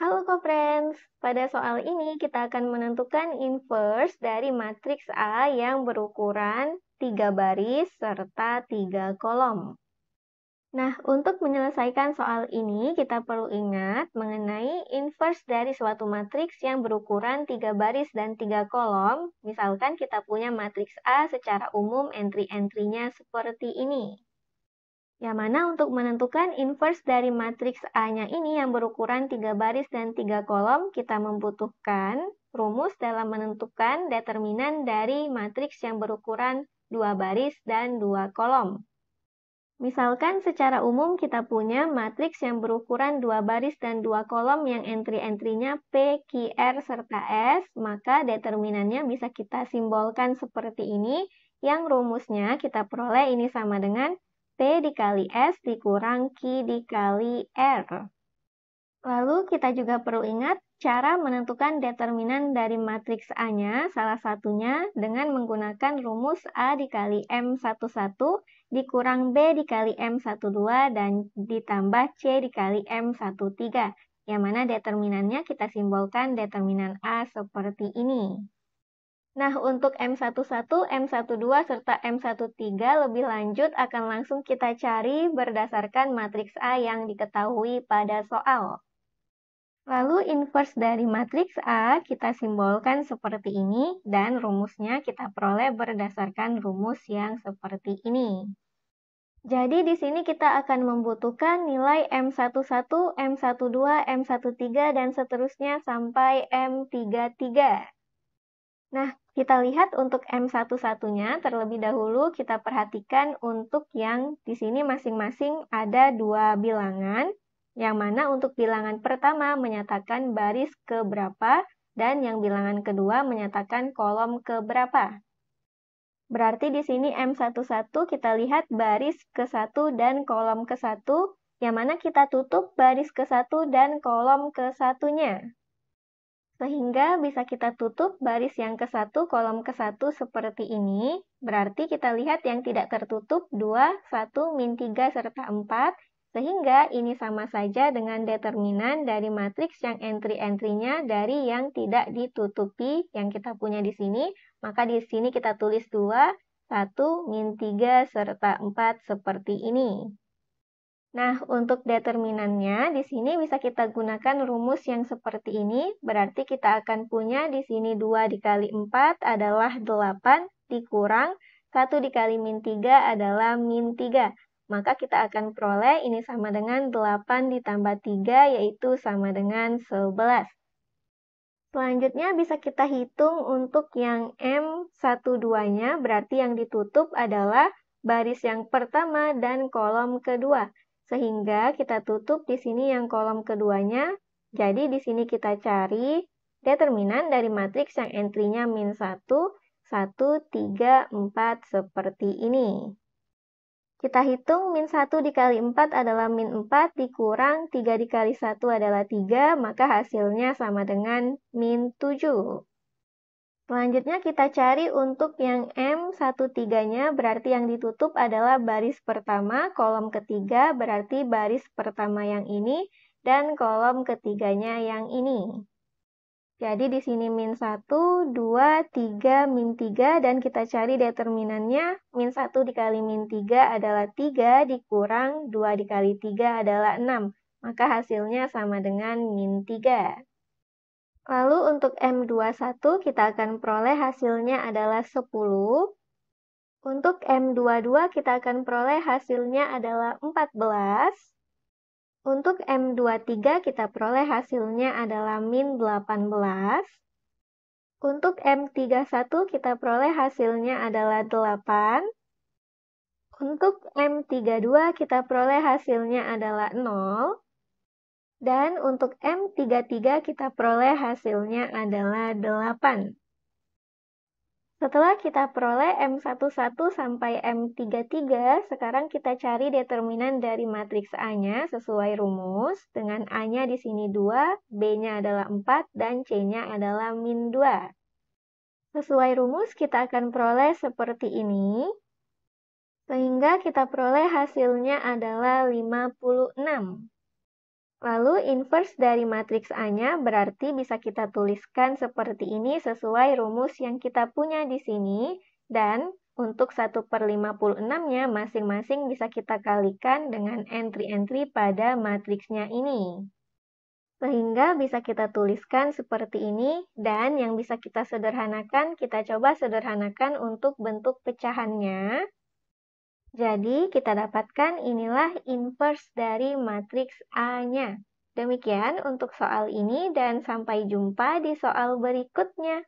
Halo co-friends, pada soal ini kita akan menentukan inverse dari matriks A yang berukuran 3 baris serta 3 kolom. Nah, untuk menyelesaikan soal ini kita perlu ingat mengenai inverse dari suatu matriks yang berukuran 3 baris dan 3 kolom. Misalkan kita punya matriks A secara umum entry nya seperti ini yang mana untuk menentukan inverse dari matriks A-nya ini yang berukuran 3 baris dan 3 kolom, kita membutuhkan rumus dalam menentukan determinan dari matriks yang berukuran 2 baris dan 2 kolom. Misalkan secara umum kita punya matriks yang berukuran 2 baris dan 2 kolom yang entry-entrynya P, Q, R, serta S, maka determinannya bisa kita simbolkan seperti ini, yang rumusnya kita peroleh ini sama dengan p dikali S dikurang Q dikali R. Lalu kita juga perlu ingat cara menentukan determinan dari matriks A-nya, salah satunya dengan menggunakan rumus A dikali M11 dikurang B dikali M12 dan ditambah C dikali M13, yang mana determinannya kita simbolkan determinan A seperti ini. Nah, untuk M11, M12, serta M13 lebih lanjut akan langsung kita cari berdasarkan matriks A yang diketahui pada soal. Lalu inverse dari matriks A kita simbolkan seperti ini dan rumusnya kita peroleh berdasarkan rumus yang seperti ini. Jadi di sini kita akan membutuhkan nilai M11, M12, M13, dan seterusnya sampai M33. Nah, kita lihat untuk M11-nya terlebih dahulu kita perhatikan untuk yang di sini masing-masing ada dua bilangan, yang mana untuk bilangan pertama menyatakan baris ke berapa dan yang bilangan kedua menyatakan kolom ke berapa. Berarti di sini M11 kita lihat baris ke-1 dan kolom ke-1, yang mana kita tutup baris ke-1 dan kolom ke-1-nya. Sehingga bisa kita tutup baris yang ke satu kolom ke satu seperti ini. Berarti kita lihat yang tidak tertutup 2, 1, min 3, serta 4. Sehingga ini sama saja dengan determinan dari matriks yang entry-entrynya dari yang tidak ditutupi yang kita punya di sini. Maka di sini kita tulis 2, 1, min 3, serta 4 seperti ini. Nah, untuk determinannya di sini bisa kita gunakan rumus yang seperti ini, berarti kita akan punya di sini 2 dikali 4 adalah 8 dikurang 1 dikali min 3 adalah min 3. Maka kita akan peroleh ini sama dengan 8 ditambah 3 yaitu sama dengan 11. Selanjutnya bisa kita hitung untuk yang M12-nya, berarti yang ditutup adalah baris yang pertama dan kolom kedua. Sehingga kita tutup di sini yang kolom keduanya. Jadi di sini kita cari determinan dari matriks yang entry-nya min 1, 1, 3, 4 seperti ini. Kita hitung min 1 dikali 4 adalah min 4 dikurang 3 dikali 1 adalah 3, maka hasilnya sama dengan min 7. Selanjutnya kita cari untuk yang M13-nya berarti yang ditutup adalah baris pertama, kolom ketiga berarti baris pertama yang ini, dan kolom ketiganya yang ini. Jadi di sini min 1, 2, 3, min 3, dan kita cari determinannya. Min 1 dikali min 3 adalah 3, dikurang 2 dikali 3 adalah 6. Maka hasilnya sama dengan min 3. Lalu untuk M21 kita akan peroleh hasilnya adalah 10. Untuk M22 kita akan peroleh hasilnya adalah 14. Untuk M23 kita peroleh hasilnya adalah min 18. Untuk M31 kita peroleh hasilnya adalah 8. Untuk M32 kita peroleh hasilnya adalah 0. Dan untuk M33 kita peroleh hasilnya adalah 8. Setelah kita peroleh M11 sampai M33, sekarang kita cari determinan dari matriks A-nya sesuai rumus. Dengan A-nya di sini 2, B-nya adalah 4, dan C-nya adalah min 2. Sesuai rumus kita akan peroleh seperti ini sehingga kita peroleh hasilnya adalah 56. Lalu inverse dari matriks A-nya berarti bisa kita tuliskan seperti ini sesuai rumus yang kita punya di sini. Dan untuk 1 per 56-nya masing-masing bisa kita kalikan dengan entry-entry pada matriksnya ini. Sehingga bisa kita tuliskan seperti ini dan yang bisa kita sederhanakan kita coba sederhanakan untuk bentuk pecahannya. Jadi kita dapatkan inilah inverse dari matriks A-nya. Demikian untuk soal ini dan sampai jumpa di soal berikutnya.